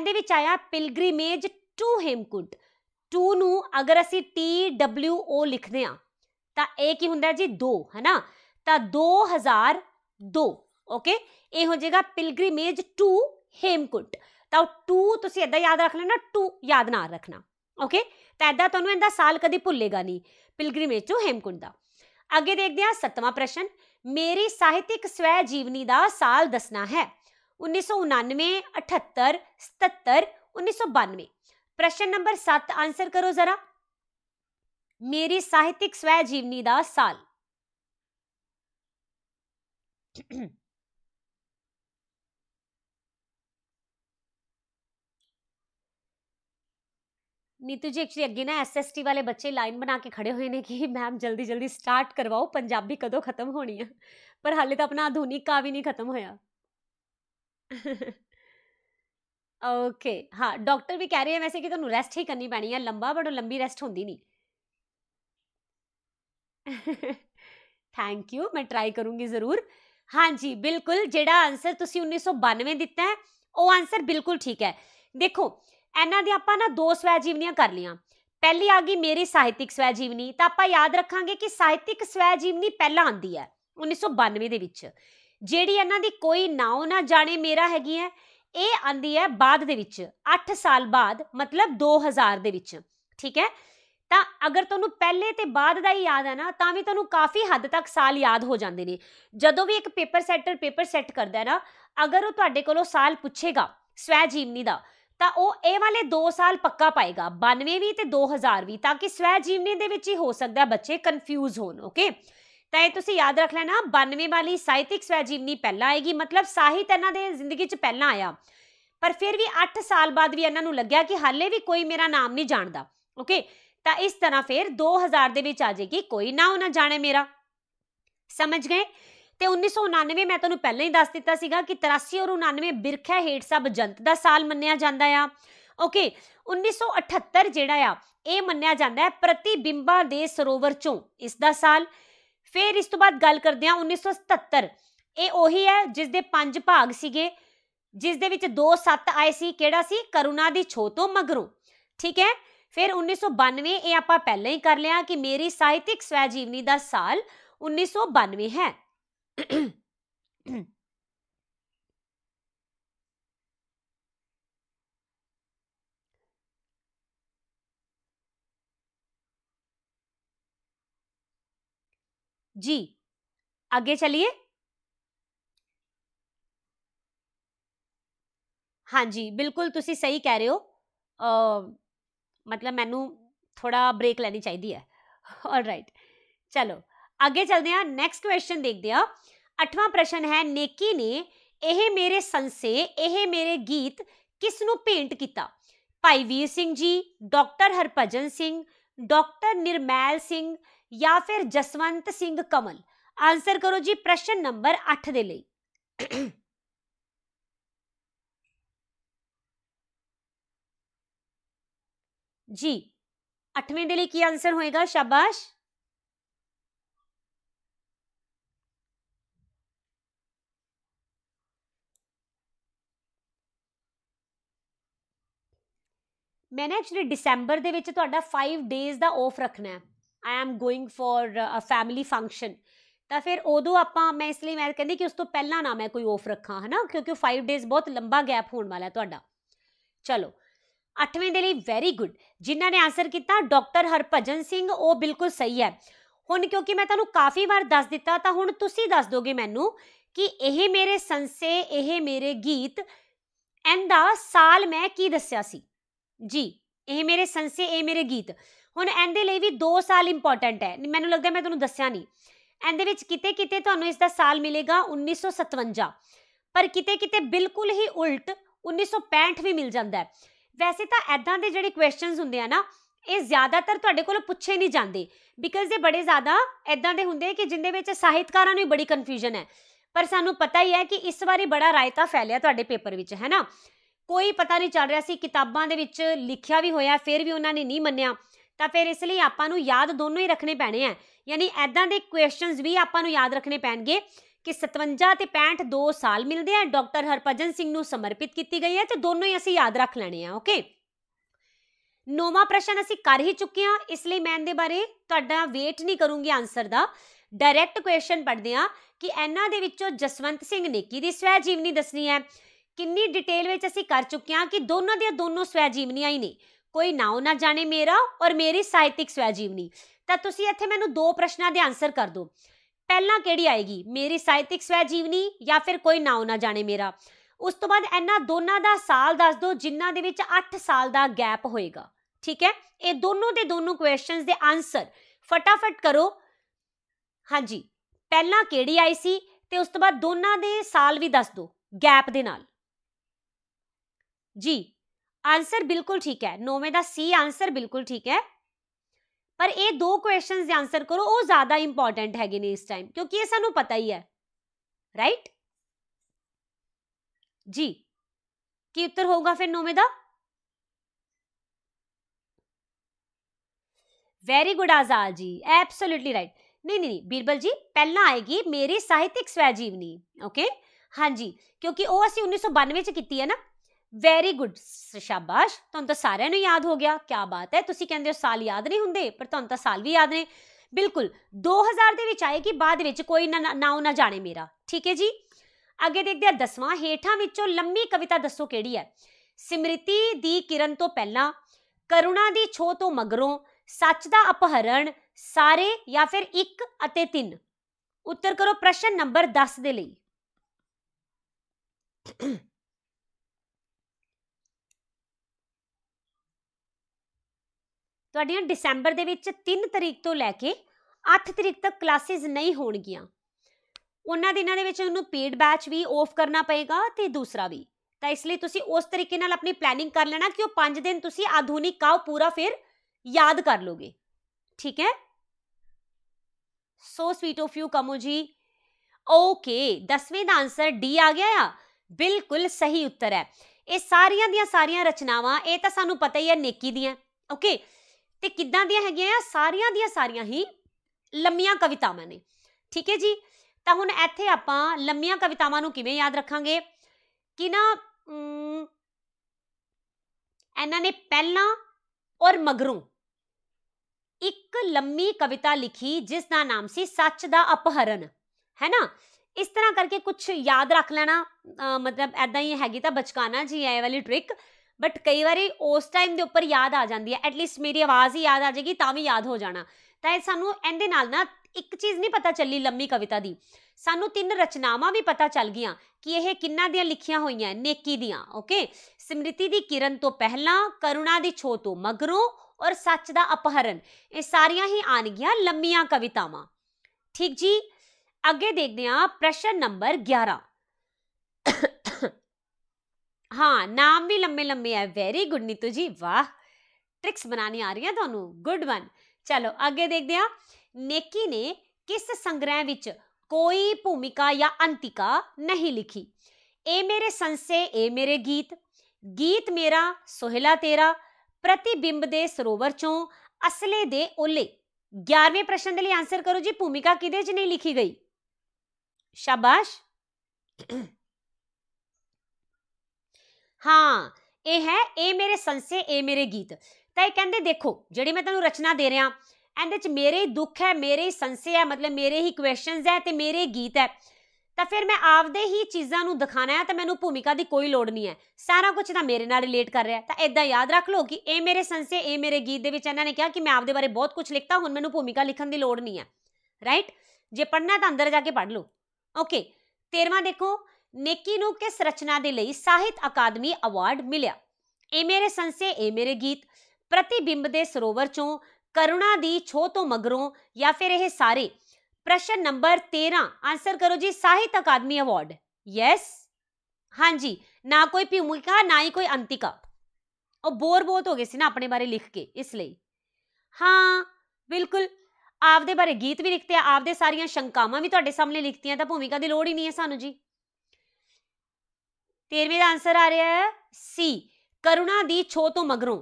S1: ਦੇ ਵਿੱਚ ਆਇਆ ਪਿਲਗ੍ਰੀਮੇਜ ਟੂ ਹੇਮਕੁੰਟ ਟੂ ਨੂੰ ਅਗਰ ਅਸੀਂ ਟੀ ਡਬਲਯੂ ਓ ਲਿਖਦੇ ਆ ਤਾਂ ਇਹ ਕੀ ਹੁੰਦਾ ਜੀ 2 ਹੈਨਾ ਤਾਂ 2002 ਓਕੇ ਇਹ ਹੋ ਜਾਏਗਾ ਪਿਲਗ੍ਰੀਮੇਜ ਟੂ ਹੇਮਕੁੰਟ ਤਾਂ ਟੂ ਤੁਸੀਂ ਇਦਾਂ ਯਾਦ ਰੱਖ ਲੈਣਾ ਟੂ ਯਾਦ ਨਾ ਰੱਖਣਾ ਓਕੇ ਤਾਂ ਇਦਾਂ ਤੁਹਾਨੂੰ ਇਹਦਾ ਸਾਲ ਕਦੀ ਭੁੱਲੇਗਾ ਨਹੀਂ ਪਿਲਗ੍ਰਿਮੇਜ ਟੂ ਹੇਮਕੁੰਡ ਦਾ ਅੱਗੇ ਦੇਖਦੇ ਹਾਂ ਸੱਤਵਾਂ ਪ੍ਰਸ਼ਨ ਮੇਰੀ ਸਾਹਿਤਿਕ ਸਵੈ ਜੀਵਨੀ ਦਾ ਸਾਲ ਦੱਸਣਾ ਹੈ 1999 78 77 1992 ਪ੍ਰਸ਼ਨ ਨੰਬਰ 7 ਆਨਸਰ ਕਰੋ ਜ਼ਰਾ ਮੇਰੀ ਸਾਹਿਤਿਕ ਸਵੈ ਜੀਵਨੀ ਦਾ ਸਾਲ नीतू जी एक्चुअली अगे ना एस एस टी वाले बच्चे लाइन बना के खड़े हुए हैं कि मैम जल्दी जल्दी स्टार्ट करवाओ पंजाबी कदों खत्म होनी है पर हाले तो अपना आधुनिक का भी नहीं खत्म होया ओके okay, हाँ डॉक्टर भी कह रहे हैं वैसे कि तुम्हें तो रेस्ट ही करनी पैनी है लंबा बट लंबी रेस्ट होंगी नहीं थैंक यू मैं ट्राई करूँगी ज़रूर हाँ जी बिल्कुल जोड़ा आंसर तुम उन्नीस सौ बानवे दिता है वह आंसर बिल्कुल ठीक है देखो ਇਹਨਾਂ ਦੇ ਆਪਾਂ ਨਾ ਦੋ ਸਵੈ ਜੀਵਨੀਆਂ ਕਰ ਲੀਆਂ ਪਹਿਲੀ ਆ ਗਈ ਮੇਰੀ ਸਾਹਿਤਿਕ ਸਵੈ ਜੀਵਨੀ ਤਾਂ ਆਪਾਂ ਯਾਦ ਰੱਖਾਂਗੇ ਕਿ ਸਾਹਿਤਿਕ ਸਵੈ ਜੀਵਨੀ ਪਹਿਲਾਂ ਆਂਦੀ ਹੈ 1992 ਦੇ ਵਿੱਚ ਜਿਹੜੀ ਇਹਨਾਂ ਦੀ ਕੋਈ ਨਾਉ ਨਾ ਜਾਣੇ ਮੇਰਾ ਹੈਗੀ ਹੈ ਇਹ ਆਂਦੀ ਹੈ ਬਾਅਦ ਦੇ ਵਿੱਚ 8 ਸਾਲ ਬਾਅਦ ਮਤਲਬ 2000 ਦੇ ਵਿੱਚ ਠੀਕ ਹੈ ਤਾਂ ਅਗਰ ਤੁਹਾਨੂੰ ਪਹਿਲੇ ਤੇ ਬਾਅਦ ਦਾ ਹੀ ਯਾਦ ਹੈ ਨਾ ਤਾਂ ਵੀ ਤੁਹਾਨੂੰ ਕਾਫੀ ਹੱਦ ਤੱਕ ਸਾਲ ਯਾਦ ਹੋ ਜਾਂਦੇ ਨੇ ਜਦੋਂ ਵੀ ਇੱਕ ਪੇਪਰ ਸੈਟਰ ਪੇਪਰ ਸੈੱਟ ਕਰਦਾ ਹੈ ਨਾ ਅਗਰ ਉਹ ਤੁਹਾਡੇ ਕੋਲੋਂ ਸਾਲ ਪੁੱਛੇਗਾ ਸਵੈ ਜੀਵਨੀ ਦਾ ਤਾਂ ਉਹ ਇਹ ਵਾਲੇ 2 ਸਾਲ ਪੱਕਾ ਪਾਏਗਾ 92 ਵੀ ਤੇ 2000 ਵੀ ਤਾਂ ਕਿ ਸਵੈ ਜੀਵਨੀ ਦੇ ਵਿੱਚ ਹੀ ਹੋ ਸਕਦਾ ਬੱਚੇ ਕਨਫਿਊਜ਼ ਹੋਣ ਓਕੇ ਤਾਂ ਇਹ ਤੁਸੀਂ ਯਾਦ ਰੱਖ ਲੈਣਾ 92 ਵਾਲੀ ਸਾਹਿਤਿਕ ਸਵੈ ਜੀਵਨੀ ਪਹਿਲਾਂ ਆਏਗੀ ਮਤਲਬ ਸਾਹਿਤ ਇਹਨਾਂ ਦੇ ਜ਼ਿੰਦਗੀ 'ਚ ਪਹਿਲਾਂ ਆਇਆ ਪਰ ਫਿਰ ਵੀ 8 ਸਾਲ ਬਾਅਦ ਵੀ ਇਹਨਾਂ ਨੂੰ ਲੱਗਿਆ ਕਿ ਹਾਲੇ ਵੀ ਕੋਈ ਮੇਰਾ ਨਾਮ ਨਹੀਂ ਜਾਣਦਾ ਓਕੇ ਤਾਂ ਇਸ ਤਰ੍ਹਾਂ ਫਿਰ 2000 ਦੇ ਵਿੱਚ ਆ ਜਾਏਗੀ ਕੋਈ ਨਾ ਉਹਨਾਂ ਜਾਣੇ ਮੇਰਾ ਸਮਝ ਗਏ ਤੇ 1999 ਮੈਂ ਤੁਹਾਨੂੰ ਪਹਿਲਾਂ ਹੀ ਦੱਸ ਦਿੱਤਾ ਸੀਗਾ ਕਿ 83 ਔਰ 99 ਬਿਰਖਾ ਹੇਠ ਸਭ ਜੰਤ ਦਾ ਸਾਲ ਮੰਨਿਆ ਜਾਂਦਾ ਆ ਓਕੇ 1978 ਜਿਹੜਾ ਆ ਇਹ ਮੰਨਿਆ ਜਾਂਦਾ ਹੈ ਪ੍ਰਤੀਬਿੰਬਾਂ ਦੇ ਸਰੋਵਰ ਚੋਂ ਇਸ ਦਾ ਸਾਲ ਫਿਰ ਇਸ ਤੋਂ ਬਾਅਦ ਗੱਲ ਕਰਦੇ ਹਾਂ 1977 ਇਹ ਉਹੀ ਹੈ ਜਿਸ ਦੇ ਪੰਜ ਭਾਗ ਸੀਗੇ ਜਿਸ ਦੇ ਵਿੱਚ 2 7 ਆਏ ਸੀ ਕਿਹੜਾ ਸੀ ਕਰੁਣਾ ਦੀ ਛੋਤੋਂ ਮਗਰੋਂ ਠੀਕ ਹੈ ਫਿਰ 1992 ਇਹ ਆਪਾਂ ਪਹਿਲਾਂ ਹੀ ਕਰ ਲਿਆ ਕਿ ਮੇਰੀ ਸਾਹਿਤਿਕ ਸਵੈ ਜੀਵਨੀ ਦਾ ਸਾਲ 1992 ਹੈ जी आगे चलिए हाँ जी बिल्कुल तुसी सही कह रहे हो आ, मतलब मैनू थोड़ा ब्रेक लेनी चाहिए है ऑलराइट चलो अगे चलते हैं नैक्सट क्वेश्चन देखते हैं अठवा प्रश्न है नेकी ने यह मेरे संसे यह मेरे गीत किसू पेंट किया भाई वीर सिंह जी डॉक्टर हरभजन सिंह डॉक्टर निर्मैल सिंह या फिर जसवंत सिंह कमल आंसर करो जी प्रश्न नंबर अठ दे जी अठवें दे की आंसर होएगा शाबाश ਮੈਂ ਨਾ ਐਕਚੁਅਲੀ ਡਿਸੈਂਬਰ ਦੇ ਵਿੱਚ ਤੁਹਾਡਾ 5 ਡੇਜ਼ ਦਾ ਆਫ ਰੱਖਣਾ ਹੈ I am going for a family function ਤਾਂ ਫਿਰ ਉਦੋਂ ਆਪਾਂ ਮੈਂ ਇਸ ਲਈ ਮੈਂ ਕਹਿੰਦੀ ਕਿ ਉਸ ਤੋਂ ਪਹਿਲਾਂ ਨਾ ਮੈਂ ਕੋਈ ਆਫ ਰੱਖਾਂ ਹਨਾ ਕਿਉਂਕਿ 5 ਡੇਜ਼ ਬਹੁਤ ਲੰਬਾ ਗੈਪ ਹੋਣ ਵਾਲਾ ਹੈ ਤੁਹਾਡਾ ਚਲੋ 8ਵੇਂ ਦੇ ਲਈ ਵੈਰੀ ਗੁੱਡ ਜਿਨ੍ਹਾਂ ਨੇ ਆਨਸਰ ਕੀਤਾ ਡਾਕਟਰ ਹਰਪਜਨ ਸਿੰਘ ਉਹ ਬਿਲਕੁਲ ਸਹੀ ਹੈ ਹੁਣ ਕਿਉਂਕਿ ਮੈਂ ਤੁਹਾਨੂੰ ਕਾਫੀ ਵਾਰ ਦੱਸ ਦਿੱਤਾ ਤਾਂ ਹੁਣ ਤੁਸੀਂ ਦੱਸ ਦੋਗੇ ਮੈਨੂੰ ਕਿ ਇਹ ਮੇਰੇ ਸੰਸੇ ਇਹ ਮੇਰੇ ਗੀਤ ਦਾ ਸਾਲ ਮੈਂ ਕੀ ਦੱਸਿਆ ਸੀ ਜੀ ਇਹ ਮੇਰੇ ਸੰਸੇ ਇਹ ਮੇਰੇ ਗੀਤ ਹੁਣ ਇਹਦੇ ਲਈ ਵੀ 2 ਸਾਲ ਇੰਪੋਰਟੈਂਟ ਹੈ ਮੈਨੂੰ ਲੱਗਦਾ ਮੈਂ ਤੁਹਾਨੂੰ ਦੱਸਿਆ ਨਹੀਂ ਇਹਦੇ ਵਿੱਚ ਕਿਤੇ ਕਿਤੇ ਤੁਹਾਨੂੰ ਇਸ ਦਾ ਸਾਲ ਮਿਲੇਗਾ 1957 ਪਰ ਕਿਤੇ ਕਿਤੇ ਬਿਲਕੁਲ ਹੀ ਉਲਟ 1965 ਵੀ ਮਿਲ ਜਾਂਦਾ ਹੈ ਵੈਸੇ ਤਾਂ ਐਦਾਂ ਦੇ ਜਿਹੜੇ ਕੁਐਸਚਨਸ ਹੁੰਦੇ ਆ ਨਾ ਇਹ ਜ਼ਿਆਦਾਤਰ ਤੁਹਾਡੇ ਕੋਲ ਪੁੱਛੇ ਨਹੀਂ ਜਾਂਦੇ ਬਿਕਾਜ਼ ਇਹ ਬੜੇ ਜ਼ਿਆਦਾ ਐਦਾਂ ਦੇ ਹੁੰਦੇ ਕਿ ਜਿੰਦੇ ਵਿੱਚ ਸਾਹਿਤਕਾਰਾਂ ਨੂੰ ਬੜੀ ਕਨਫਿਊਜ਼ਨ ਹੈ ਪਰ ਸਾਨੂੰ ਪਤਾ ਹੀ ਹੈ ਕਿ ਇਸ ਵਾਰੀ ਬੜਾ ਰਾਇਤਾ ਫੈਲਿਆ ਤੁਹਾਡੇ ਪੇਪਰ ਵਿੱਚ ਹੈ ਨਾ ਕੋਈ ਪਤਾ ਨਹੀਂ ਚੱਲ ਰਿਹਾ ਸੀ ਕਿਤਾਬਾਂ ਦੇ ਵਿੱਚ ਲਿਖਿਆ ਵੀ ਹੋਇਆ ਫਿਰ ਵੀ ਉਹਨਾਂ ਨੇ ਨਹੀਂ ਮੰਨਿਆ ਤਾਂ ਫਿਰ ਇਸ ਲਈ ਆਪਾਂ ਨੂੰ ਯਾਦ ਦੋਨੋਂ ਹੀ ਰੱਖਣੇ ਪੈਣੇ ਆ ਯਾਨੀ ਐਦਾਂ ਦੇ ਕੁਐਸਚਨਸ ਵੀ ਆਪਾਂ ਨੂੰ ਯਾਦ ਰੱਖਣੇ ਪੈਣਗੇ ਕਿ 57 ਤੇ 65 ਦੋ ਸਾਲ ਮਿਲਦੇ ਆ ਡਾਕਟਰ ਹਰਪਜਨ ਸਿੰਘ ਨੂੰ ਸਮਰਪਿਤ ਕੀਤੀ ਗਈ ਹੈ ਤੇ ਦੋਨੋਂ ਹੀ ਅਸੀਂ ਯਾਦ ਰੱਖ ਲੈਣੇ ਆ ਓਕੇ ਨੋਵਾ ਪ੍ਰਸ਼ਨ ਅਸੀਂ ਕਰ ਹੀ ਚੁੱਕੇ ਆ ਇਸ ਲਈ ਮੈਂ ਇਹਦੇ ਬਾਰੇ ਤੁਹਾਡਾ ਵੇਟ ਨਹੀਂ ਕਰੂੰਗੀ ਆਨਸਰ ਦਾ ਡਾਇਰੈਕਟ ਕੁਐਸਚਨ ਪੜਦੇ ਆ ਕਿ ਇਹਨਾਂ ਦੇ ਵਿੱਚੋਂ ਜਸਵੰਤ ਸਿੰਘ ਨੇ ਕੀ ਦੀ ਸਵੈ ਜੀਵਨੀ ਦੱਸਣੀ ਹੈ ਕਿੰਨੀ ਡਿਟੇਲ ਵਿੱਚ ਅਸੀਂ ਕਰ ਚੁੱਕੇ ਹਾਂ ਕਿ ਦੋਨਾਂ ਦੇ ਦੋਨੋਂ ਸਵੈ ਜੀਵਨੀਆਂ ਹੀ ਨੇ ਕੋਈ ਨਾਉ ਨਾ ਜਾਣੇ ਮੇਰਾ ਔਰ ਮੇਰੀ ਸਾਹਿਤਿਕ ਸਵੈ ਜੀਵਨੀ ਤਾਂ ਤੁਸੀਂ ਇੱਥੇ ਮੈਨੂੰ ਦੋ ਪ੍ਰਸ਼ਨਾਂ ਦੇ ਆਨਸਰ ਕਰ ਦਿਓ ਪਹਿਲਾਂ ਕਿਹੜੀ ਆਏਗੀ ਮੇਰੀ ਸਾਹਿਤਿਕ ਸਵੈ ਜੀਵਨੀ ਜਾਂ ਫਿਰ ਕੋਈ ਨਾਉ ਨਾ ਜਾਣੇ ਮੇਰਾ ਉਸ ਤੋਂ ਬਾਅਦ ਇਹਨਾਂ ਦੋਨਾਂ ਦਾ ਸਾਲ ਦੱਸ ਦਿਓ ਜਿਨ੍ਹਾਂ ਦੇ ਵਿੱਚ 8 ਸਾਲ ਦਾ ਗੈਪ ਹੋਏਗਾ ਠੀਕ ਹੈ ਇਹ ਦੋਨੋਂ ਦੇ ਦੋਨੋਂ ਕੁਐਸਚਨਸ ਦੇ ਆਨਸਰ ਫਟਾਫਟ ਕਰੋ ਹਾਂਜੀ ਪਹਿਲਾਂ ਕਿਹੜੀ ਆਈ ਸੀ ਤੇ ਉਸ ਤੋਂ ਬਾਅਦ ਦੋਨਾਂ ਦੇ ਸਾਲ ਵੀ ਦੱਸ ਦਿਓ ਗੈਪ ਦੇ ਨਾਲ जी आंसर बिल्कुल ठीक है नो का सी आंसर बिल्कुल ठीक है पर ये दो क्वेश्चन के आंसर करो वो ज्यादा इंपॉर्टेंट है इस टाइम क्योंकि ये सू पता ही है राइट जी की उत्तर होगा फिर नौवे का very good Azad ji absolutely right नहीं नहीं नहीं बीरबल जी पहला आएगी मेरी साहित्यिक स्वैजीवनी ओके हाँ जी क्योंकि वो असं उन्नीस सौ बानवे की है ना ਵੈਰੀ ਗੁੱਡ ਸ਼ਾਬਾਸ਼ ਤੁਹਾਨੂੰ ਤਾਂ ਸਾਰਿਆਂ ਨੂੰ ਯਾਦ ਹੋ ਗਿਆ ਕੀ ਬਾਤ ਹੈ ਤੁਸੀਂ ਕਹਿੰਦੇ ਹੋ ਸਾਲ ਯਾਦ ਨਹੀਂ ਹੁੰਦੇ ਪਰ ਤੁਹਾਨੂੰ ਤਾਂ ਸਾਲ ਵੀ ਯਾਦ ਨੇ ਬਿਲਕੁਲ 2000 ਦੇ ਵਿੱਚ ਕਿ ਬਾਅਦ ਵਿੱਚ ਕੋਈ ਨਾ ਨਾਉ ਨਾ ਜਾਣੇ ਮੇਰਾ ਠੀਕ ਹੈ ਜੀ ਅੱਗੇ ਦੇਖਦੇ ਆ ਦਸਵਾਂ ਹੇਠਾਂ ਵਿੱਚੋਂ ਲੰਮੀ ਕਵਿਤਾ ਦੱਸੋ ਕਿਹੜੀ ਹੈ ਸਿਮ੍ਰਿਤੀ ਦੀ ਕਿਰਨ ਤੋਂ ਪਹਿਲਾਂ ਕਰੁਣਾ ਦੀ ਛੋਹ ਤੋਂ ਮਗਰੋਂ ਸੱਚ ਦਾ ਅਪਹਰਣ ਸਾਰੇ ਜਾਂ ਫਿਰ 1 ਅਤੇ 3 ਉੱਤਰ ਕਰੋ ਪ੍ਰਸ਼ਨ ਨੰਬਰ 10 ਦੇ ਲਈ ਤੁਹਾਡੀਆਂ ਡਿਸੰਬਰ ਦੇ ਵਿੱਚ 3 ਤਰੀਕ ਤੋਂ ਲੈ ਕੇ 8 ਤਰੀਕ ਤੱਕ ਕਲਾਸਿਸ ਨਹੀਂ ਹੋਣਗੀਆਂ ਉਹਨਾਂ ਦਿਨਾਂ ਦੇ ਵਿੱਚ ਉਹਨੂੰ ਪੇਡ ਬੈਚ ਵੀ ਆਫ ਕਰਨਾ ਪਏਗਾ ਤੇ ਦੂਸਰਾ ਵੀ ਤਾਂ ਇਸ ਲਈ ਤੁਸੀਂ ਉਸ ਤਰੀਕੇ ਨਾਲ ਆਪਣੀ ਪਲੈਨਿੰਗ ਕਰ ਲੈਣਾ ਕਿ ਉਹ 5 ਦਿਨ ਤੁਸੀਂ ਆਧੁਨਿਕ ਕਾਉ ਪੂਰਾ ਫਿਰ ਯਾਦ ਕਰ ਲੋਗੇ ਠੀਕ ਹੈ ਸੋ ਸਵੀਟ ਆਫ ਯੂ ਕਮੋ ਜੀ ਓਕੇ 10ਵੇਂ ਦਾ ਆਨਸਰ ਡੀ ਆ ਗਿਆ ਆ ਬਿਲਕੁਲ ਸਹੀ ਉੱਤਰ ਹੈ ਇਹ ਸਾਰੀਆਂ ਦੀਆਂ ਸਾਰੀਆਂ ਰਚਨਾਵਾਂ ਇਹ ਤਾਂ ਸਾਨੂੰ ਪਤਾ ਹੀ ਹੈ ਨੇਕੀ ਦੀਆਂ ਓਕੇ ਤੇ ਕਿੱਦਾਂ ਦੀਆਂ ਹੈਗੀਆਂ ਆ ਸਾਰੀਆਂ ਦੀਆਂ ਸਾਰੀਆਂ ਹੀ ਲੰਮੀਆਂ ਕਵਿਤਾਵਾਂ ਨੇ ਠੀਕ ਹੈ ਜੀ ਤਾਂ ਹੁਣ ਇੱਥੇ ਆਪਾਂ ਲੰਮੀਆਂ ਕਵਿਤਾਵਾਂ ਨੂੰ ਕਿਵੇਂ ਯਾਦ ਰੱਖਾਂਗੇ ਕਿ ਨਾ ਇਹਨਾਂ ਨੇ ਪਹਿਲਾਂ ਔਰ ਮਗਰੋਂ ਇੱਕ ਲੰਮੀ ਕਵਿਤਾ ਲਿਖੀ ਜਿਸ ਦਾ ਨਾਮ ਸੀ ਸੱਚ ਦਾ ਅਪਹਰਨ ਹੈ ਨਾ ਇਸ ਤਰ੍ਹਾਂ ਕਰਕੇ ਕੁਝ ਯਾਦ ਰੱਖ ਲੈਣਾ ਮਤਲਬ ਐਦਾਂ ਹੀ ਹੈਗੀ ਤਾਂ ਬਚਕਾਨਾ ਜੀ ਇਹ ਵਾਲੀ ਟ੍ਰਿਕ ਬਟ ਕਈ ਵਾਰੀ ਉਸ ਟਾਈਮ ਦੇ ਉੱਪਰ ਯਾਦ ਆ ਜਾਂਦੀ ਹੈ ਐਟ ਲੀਸਟ ਮੇਰੀ ਆਵਾਜ਼ ਹੀ ਯਾਦ ਆ ਜਾਏਗੀ ਤਾਂ ਵੀ ਯਾਦ ਹੋ ਜਾਣਾ ਤਾਂ ਇਹ ਸਾਨੂੰ ਇਹਦੇ ਨਾਲ ਨਾ ਇੱਕ ਚੀਜ਼ ਨਹੀਂ ਪਤਾ ਚੱਲੀ ਲੰਮੀ ਕਵਿਤਾ ਦੀ ਸਾਨੂੰ ਤਿੰਨ ਰਚਨਾਵਾਂ ਵੀ ਪਤਾ ਚੱਲ ਗਈਆਂ ਕਿ ਇਹ ਕਿੰਨਾ ਦੀਆਂ ਲਿਖੀਆਂ ਹੋਈਆਂ ਨੇਕੀ ਦੀਆਂ ਓਕੇ ਸਮ੍ਰਿਤੀ ਦੀ ਕਿਰਨ ਤੋਂ ਪਹਿਲਾਂ ਕਰੁਣਾ ਦੀ ਛੋ ਤੋਂ ਮਗਰੋਂ ਔਰ ਸੱਚ ਦਾ ਅਪਹਰਨ ਇਹ ਸਾਰੀਆਂ ਹੀ ਆਣ ਗਈਆਂ ਲੰਮੀਆਂ ਕਵਿਤਾਵਾਂ ਠੀਕ ਜੀ ਅੱਗੇ ਦੇਖਦੇ ਹਾਂ ਪ੍ਰਸ਼ਨ ਨੰਬਰ 11 ਹਾਂ ਨਾਮ ਵੀ ਲੰਮੇ ਲੰਮੇ ਆ ਵੈਰੀ ਗੁੱਡ ਨੀਤੂ ਜੀ ਵਾਹ ਟ੍ਰਿਕਸ ਬਣਾਣੀ ਆ ਰਹੀਆਂ ਤੁਹਾਨੂੰ ਗੁੱਡ ਵਨ ਚਲੋ ਅੱਗੇ ਦੇਖਦੇ ਆ ਨੇਕੀ ਨੇ ਕਿਸ ਸੰਗ੍ਰਹਿ ਵਿੱਚ ਕੋਈ ਭੂਮਿਕਾ ਜਾਂ ਅੰਤਿਕਾ ਨਹੀਂ ਲਿਖੀ ਇਹ ਮੇਰੇ ਸੰਸੇ ਇਹ ਮੇਰੇ ਗੀਤ ਗੀਤ ਮੇਰਾ ਸੋਹਿਲਾ ਤੇਰਾ ਪ੍ਰਤੀਬਿੰਬ ਦੇ ਸਰੋਵਰ ਚੋਂ ਅਸਲੇ ਦੇ ਓਲੇ 11ਵੇਂ ਪ੍ਰਸ਼ਨ ਦੇ ਲਈ ਆਨਸਰ ਕਰੋ ਜੀ ਭੂਮਿਕਾ ਕਿਦੇ 'ਚ ਨਹੀਂ ਲਿਖੀ ਗਈ ਸ਼ਾਬਾਸ਼ ਹਾਂ ਇਹ ਹੈ ਇਹ ਮੇਰੇ ਸੰਸੇ ਇਹ ਮੇਰੇ ਗੀਤ ਤਾਂ ਇਹ ਕਹਿੰਦੇ ਦੇਖੋ ਜਿਹੜੀ ਮੈਂ ਤੁਹਾਨੂੰ ਰਚਨਾ ਦੇ ਰਿਹਾ ਐਂਡ ਵਿੱਚ ਮੇਰੇ ਹੀ ਦੁੱਖ ਹੈ ਮੇਰੇ ਹੀ ਸੰਸੇ ਹੈ ਮਤਲਬ ਮੇਰੇ ਹੀ ਕੁਐਸਚਨਸ ਹੈ ਤੇ ਮੇਰੇ ਗੀਤ ਹੈ ਤਾਂ ਫਿਰ ਮੈਂ ਆਪਦੇ ਹੀ ਚੀਜ਼ਾਂ ਨੂੰ ਦਿਖਾਣਾ ਹੈ ਤਾਂ ਮੈਨੂੰ ਭੂਮਿਕਾ ਦੀ ਕੋਈ ਲੋੜ ਨਹੀਂ ਹੈ ਸਾਰਾ ਕੁਝ ਤਾਂ ਮੇਰੇ ਨਾਲ ਰਿਲੇਟ ਕਰ ਰਿਹਾ ਤਾਂ ਇਦਾਂ ਯਾਦ ਰੱਖ ਲਓ ਕਿ ਇਹ ਮੇਰੇ ਸੰਸੇ ਇਹ ਮੇਰੇ ਗੀਤ ਦੇ ਵਿੱਚ ਇਹਨਾਂ ਨੇ ਕਿਹਾ ਕਿ ਮੈਂ ਆਪਦੇ ਬਾਰੇ ਬਹੁਤ ਕੁਝ ਲਿਖਤਾ ਹੁਣ ਮੈਨੂੰ ਭੂਮਿਕਾ ਲਿਖਣ ਦੀ ਲੋੜ ਨਹੀਂ ਹੈ ਰਾਈਟ ਜੇ ਪੜਨਾ ਤਾਂ ਅੰਦਰ ਜਾ ਕੇ ਪੜ ਲਓ ਓਕੇ 13ਵਾਂ ਦੇਖੋ ਨੇਕੀ ਨੂੰ ਕਿਸ ਰਚਨਾ ਦੇ ਲਈ ਸਾਹਿਤ ਅਕਾਦਮੀ ਅਵਾਰਡ ਮਿਲਿਆ ਇਹ ਮੇਰੇ ਸੰਸੇ ਇਹ ਮੇਰੇ ਗੀਤ ਪ੍ਰਤੀਬਿੰਬ ਦੇ ਸਰੋਵਰ ਚੋਂ ਕਰੁਣਾ ਦੀ ਛੋ ਤੋਂ ਮਗਰੋਂ ਜਾਂ ਫਿਰ ਇਹ ਸਾਰੇ ਪ੍ਰਸ਼ਨ ਨੰਬਰ 13 ਆਨਸਰ ਕਰੋ ਜੀ ਸਾਹਿਤ ਅਕਾਦਮੀ ਅਵਾਰਡ ਯੈਸ ਹਾਂਜੀ ਨਾ ਕੋਈ ਭੂਮਿਕਾ ਨਾ ਹੀ ਕੋਈ ਅੰਤਿਕਾ ਉਹ ਬੋਰ ਬਹੁਤ ਹੋ ਗਏ ਸੀ ਨਾ ਆਪਣੇ ਬਾਰੇ ਲਿਖ ਕੇ ਇਸ ਲਈ ਹਾਂ ਬਿਲਕੁਲ ਆਪਦੇ ਬਾਰੇ ਗੀਤ ਵੀ ਲਿਖਤੇ ਆ ਆਪਦੇ ਸਾਰੀਆਂ ਸ਼ੰਕਾਵਾਂ ਵੀ ਤੁਹਾਡੇ ਸਾਹਮਣੇ ਲਿਖਤੀਆਂ ਤਾਂ ਭੂਮਿਕਾ ਦੀ ਲੋੜ ਹੀ ਨਹੀਂ ਹੈ ਸਾਨੂੰ ਜੀ 13ਵੇਂ ਦਾ ਆਨਸਰ ਆ ਰਿਹਾ ਹੈ ਸੀ ਕਰੁਣਾ ਦੀ ਛੋ ਤੋਂ ਮਗਰੋਂ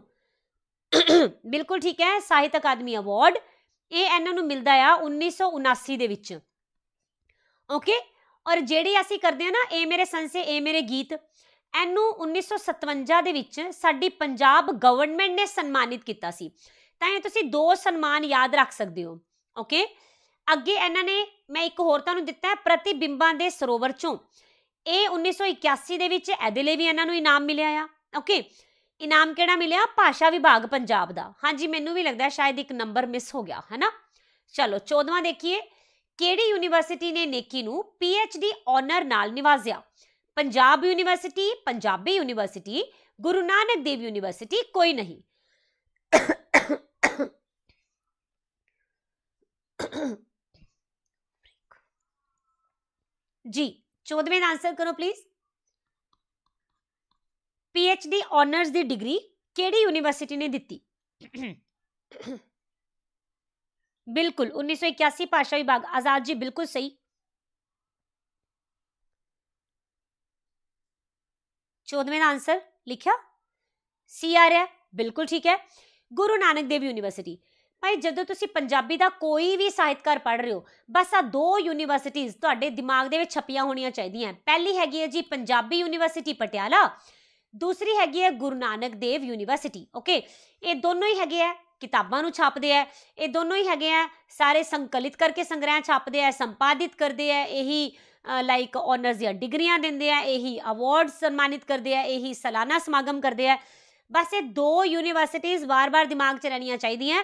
S1: ਬਿਲਕੁਲ ਠੀਕ ਹੈ ਸਾਹਿਤ ਅਕਾਦਮੀ ਅਵਾਰਡ ਇਹ ਇਹਨਾਂ ਨੂੰ ਮਿਲਦਾ ਆ 1979 ਦੇ ਵਿੱਚ ਓਕੇ ਔਰ ਜਿਹੜੇ ਅਸੀਂ ਕਰਦੇ ਆ ਨਾ ਇਹ ਮੇਰੇ ਸੰਸੇ ਇਹ ਮੇਰੇ ਗੀਤ ਇਹਨੂੰ 1957 ਦੇ ਵਿੱਚ ਸਾਡੀ ਪੰਜਾਬ ਗਵਰਨਮੈਂਟ ਨੇ ਸਨਮਾਨਿਤ ਕੀਤਾ ਸੀ ਤਾਂ ਇਹ ਤੁਸੀਂ ਦੋ ਸਨਮਾਨ ਯਾਦ ਰੱਖ ਸਕਦੇ ਹੋ ਓਕੇ ਅੱਗੇ ਇਹਨਾਂ ਨੇ ਮੈਂ ਇੱਕ ਹੋਰ ਤੁਹਾਨੂੰ ਦਿੱਤਾ ਹੈ ਪ੍ਰਤੀਬਿੰਬਾਂ ਦੇ ਸਰੋਵਰ ਚੋਂ ਇਹ 1981 ਦੇ ਵਿੱਚ ਇਹਦੇ ਲਈ ਵੀ ਇਹਨਾਂ ਨੂੰ ਇਨਾਮ ਮਿਲਿਆ ਆ ਓਕੇ ਇਨਾਮ ਕਿਹੜਾ ਮਿਲਿਆ ਭਾਸ਼ਾ ਵਿਭਾਗ ਪੰਜਾਬ ਦਾ ਹਾਂਜੀ ਮੈਨੂੰ ਵੀ ਲੱਗਦਾ ਸ਼ਾਇਦ ਇੱਕ ਨੰਬਰ ਮਿਸ ਹੋ ਗਿਆ ਹੈਨਾ ਚਲੋ 14ਵਾਂ ਦੇਖੀਏ ਕਿਹੜੀ ਯੂਨੀਵਰਸਿਟੀ ਨੇ ਨੇਕੀ ਨੂੰ ਪੀਐਚਡੀ ਆਨਰ ਨਾਲ ਨਿਵਾਜ਼ਿਆ Punjab University Punjabi University Guru Nanak Dev University ਕੋਈ ਨਹੀਂ ਜੀ चौदवें आंसर करो प्लीज पीएचडी ऑनर्स की डिग्री केड़ी यूनिवर्सिटी ने दी बिल्कुल उन्नीस सौ इक्यासी भाषा विभाग आजाद जी बिल्कुल सही चौदवें आंसर लिखा सी आर है बिल्कुल ठीक है गुरु नानक देव यूनिवर्सिटी ਭਾਈ ਜਦੋਂ ਤੁਸੀਂ ਪੰਜਾਬੀ ਦਾ ਕੋਈ ਵੀ ਸਾਹਿਤਕਾਰ ਪੜ੍ਹ ਰਹੇ ਹੋ ਬਸ ਆ ਦੋ ਯੂਨੀਵਰਸਿਟੀਆਂ ਤੁਹਾਡੇ ਦਿਮਾਗ ਦੇ ਵਿੱਚ ਛਪੀਆਂ ਹੋਣੀਆਂ ਚਾਹੀਦੀਆਂ ਪਹਿਲੀ ਹੈਗੀ ਹੈ ਜੀ ਪੰਜਾਬੀ ਯੂਨੀਵਰਸਿਟੀ ਪਟਿਆਲਾ ਦੂਸਰੀ ਹੈਗੀ ਹੈ ਗੁਰੂ ਨਾਨਕ ਦੇਵ ਯੂਨੀਵਰਸਿਟੀ ਓਕੇ ਇਹ ਦੋਨੋਂ ਹੀ ਹੈਗੇ ਆ ਕਿਤਾਬਾਂ ਨੂੰ ਛਾਪਦੇ ਆ ਇਹ ਦੋਨੋਂ ਹੀ ਹੈਗੇ ਆ ਸਾਰੇ ਸੰਕਲਿਤ ਕਰਕੇ ਸੰਗ੍ਰਹਿ ਛਾਪਦੇ ਆ ਸੰਪਾਦਿਤ ਕਰਦੇ ਆ ਇਹੀ ਲਾਈਕ ਆਨਰਸ ਜਾਂ ਡਿਗਰੀਆਂ ਦਿੰਦੇ ਆ ਇਹੀ ਅਵਾਰਡਸ ਸਨਮਾਨਿਤ ਕਰਦੇ ਆ ਇਹੀ ਸਾਲਾਨਾ ਸਮਾਗਮ ਕਰਦੇ ਆ ਬਸ ਇਹ ਦੋ ਯੂਨੀਵਰਸਿਟੀਆਂ ਵਾਰ-ਵਾਰ ਦਿਮਾਗ 'ਚ ਰਹਿਣੀਆਂ ਚਾਹੀਦੀਆਂ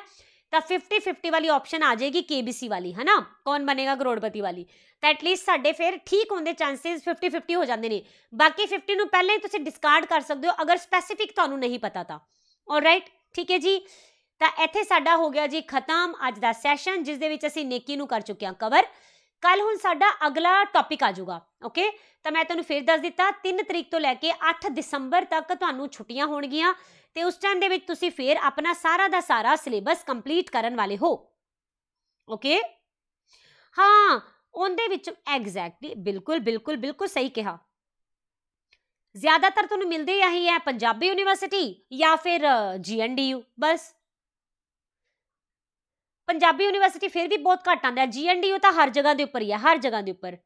S1: ਤਾਂ 50 50 ਵਾਲੀ ਆਪਸ਼ਨ ਆ ਜਾਏਗੀ ਕੇਬੀਸੀ ਵਾਲੀ ਹੈ ਨਾ ਕੌਣ ਬਨੇਗਾ ਕਰੋੜਪਤੀ ਵਾਲੀ ਤਾਂ ਐਟ ਲੀਸਟ ਸਾਡੇ ਫਿਰ ਠੀਕ ਹੋਣ ਦੇ ਚਾਂਸਸ 50 50 ਹੋ ਜਾਂਦੇ ਨੇ ਬਾਕੀ 50 ਨੂੰ ਪਹਿਲਾਂ ਹੀ ਤੁਸੀਂ ਡਿਸਕਾਰਡ ਕਰ ਸਕਦੇ ਹੋ ਅਗਰ ਸਪੈਸੀਫਿਕ ਤੁਹਾਨੂੰ ਨਹੀਂ ਪਤਾ ਤਾਂ ਆਲਰਾਈਟ ਠੀਕ ਹੈ ਜੀ ਤਾਂ ਇੱਥੇ ਸਾਡਾ ਹੋ ਗਿਆ ਜੀ ਖਤਮ ਅੱਜ ਦਾ ਸੈਸ਼ਨ ਜਿਸ ਦੇ ਵਿੱਚ ਅਸੀਂ ਨੇਕੀ ਨੂੰ ਕਰ ਚੁੱਕੇ ਹਾਂ ਕਵਰ ਕੱਲ ਹੁਣ ਸਾਡਾ ਅਗਲਾ ਟੌਪਿਕ ਆ ਜਾਊਗਾ ਓਕੇ ਤਾਂ ਮੈਂ ਤੁਹਾਨੂੰ ਫੇਰ ਦੱਸ ਦਿੱਤਾ 3 ਤਰੀਕ ਤੋਂ ਲੈ ਕੇ 8 ਦਸੰਬਰ ਤੱਕ ਤੁਹਾਨੂੰ ਛੁੱਟੀਆਂ ਹੋਣਗੀਆਂ ਤੇ ਉਸ ਟਾਈਮ ਦੇ ਵਿੱਚ ਤੁਸੀਂ ਫੇਰ ਆਪਣਾ ਸਾਰਾ ਦਾ ਸਾਰਾ ਸਿਲੇਬਸ ਕੰਪਲੀਟ ਕਰਨ ਵਾਲੇ ਹੋ ਓਕੇ ਹਾਂ ਉਹਦੇ ਵਿੱਚ ਐਗਜ਼ੈਕਟਲੀ ਬਿਲਕੁਲ ਬਿਲਕੁਲ ਬਿਲਕੁਲ ਸਹੀ ਕਿਹਾ ਜ਼ਿਆਦਾਤਰ ਤੁਹਾਨੂੰ ਮਿਲਦੇ ਆਹੀ ਹੈ ਪੰਜਾਬੀ ਯੂਨੀਵਰਸਿਟੀ ਜਾਂ ਫਿਰ ਜੀਐਨਡੀਯੂ ਬਸ ਪੰਜਾਬੀ ਯੂਨੀਵਰਸਿਟੀ ਫਿਰ ਵੀ ਬਹੁਤ ਘੱਟ ਆਂਦਾ ਜੀਐਨਡੀਯੂ ਤਾਂ ਹਰ ਜਗ੍ਹਾ ਦੇ ਉੱਪਰ ਹੀ ਆ ਹਰ ਜਗ੍ਹਾ ਦੇ ਉੱਪਰ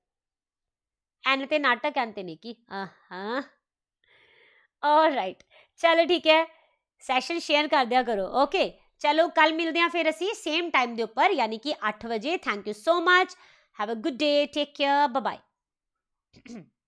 S1: ਐਨ ਤੇ ਨਾਟਕ ਐਨ ਤੇ ਨਹੀਂ ਕੀ ਆਹਾ ਰਾਈਟ ਚਲੋ ਠੀਕ ਹੈ ਸੈਸ਼ਨ ਸ਼ੇਅਰ ਕਰ ਦਿਆ ਕਰੋ ਓਕੇ ਚਲੋ ਕੱਲ ਮਿਲਦੇ ਆ ਫਿਰ ਅਸੀਂ ਸੇਮ ਟਾਈਮ ਦੇ ਉੱਪਰ ਯਾਨੀ ਕਿ 8 ਵਜੇ thank you so much have a good day take care bye bye